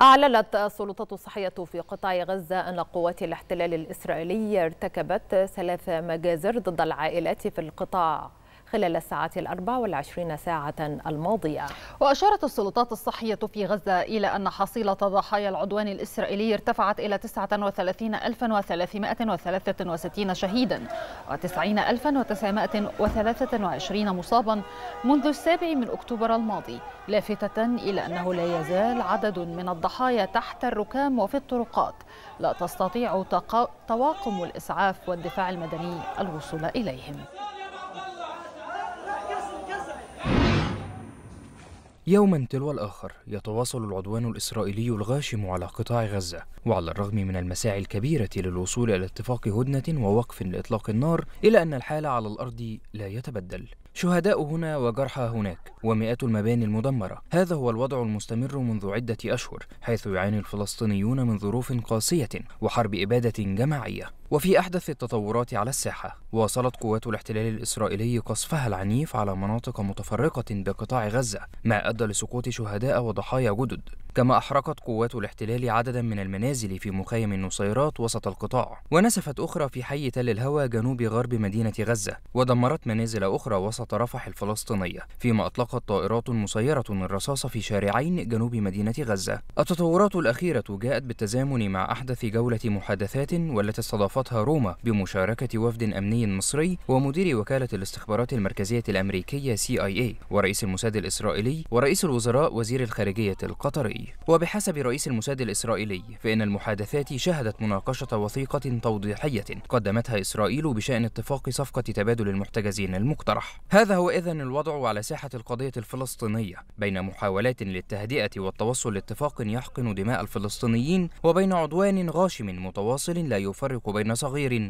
أعلنت السلطات الصحية في قطاع غزة أن قوات الاحتلال الإسرائيلي ارتكبت ثلاث مجازر ضد العائلات في القطاع خلال الساعات الأربع والعشرين ساعة الماضية وأشارت السلطات الصحية في غزة إلى أن حصيلة ضحايا العدوان الإسرائيلي ارتفعت إلى 39363 شهيدا و90923 مصابا منذ السابع من أكتوبر الماضي لافتة إلى أنه لا يزال عدد من الضحايا تحت الركام وفي الطرقات لا تستطيع تقا... طواقم الإسعاف والدفاع المدني الوصول إليهم يوما تلو الآخر يتواصل العدوان الإسرائيلي الغاشم على قطاع غزة وعلى الرغم من المساعي الكبيرة للوصول إلى اتفاق هدنة ووقف لإطلاق النار إلا أن الحال على الأرض لا يتبدل شهداء هنا وجرحى هناك ومئات المباني المدمرة هذا هو الوضع المستمر منذ عدة أشهر حيث يعاني الفلسطينيون من ظروف قاسية وحرب إبادة جماعية وفي أحدث التطورات على الساحة واصلت قوات الاحتلال الإسرائيلي قصفها العنيف على مناطق متفرقة بقطاع غزة ما أدى لسقوط شهداء وضحايا جدد كما أحرقت قوات الاحتلال عددا من المنازل في مخيم النصيرات وسط القطاع ونسفت أخرى في حي تل الهوى جنوب غرب مدينة غزة ودمرت منازل أخرى وسط رفح الفلسطينية فيما أطلقت طائرات مسيرة الرصاص في شارعين جنوب مدينة غزة التطورات الأخيرة جاءت بالتزامن مع أحدث جولة محادثات والتي استضافتها روما بمشاركة وفد أمني مصري ومدير وكالة الاستخبارات المركزية الأمريكية CIA إيه، ورئيس الموساد الإسرائيلي ورئيس الوزراء وزير الخارجية القطري الإسرائيلي وبحسب رئيس الموساد الإسرائيلي فإن المحادثات شهدت مناقشة وثيقة توضيحية قدمتها إسرائيل بشأن اتفاق صفقة تبادل المحتجزين المقترح هذا هو إذن الوضع على ساحة القضية الفلسطينية بين محاولات للتهدئة والتوصل لاتفاق يحقن دماء الفلسطينيين وبين عدوان غاشم متواصل لا يفرق بين صغير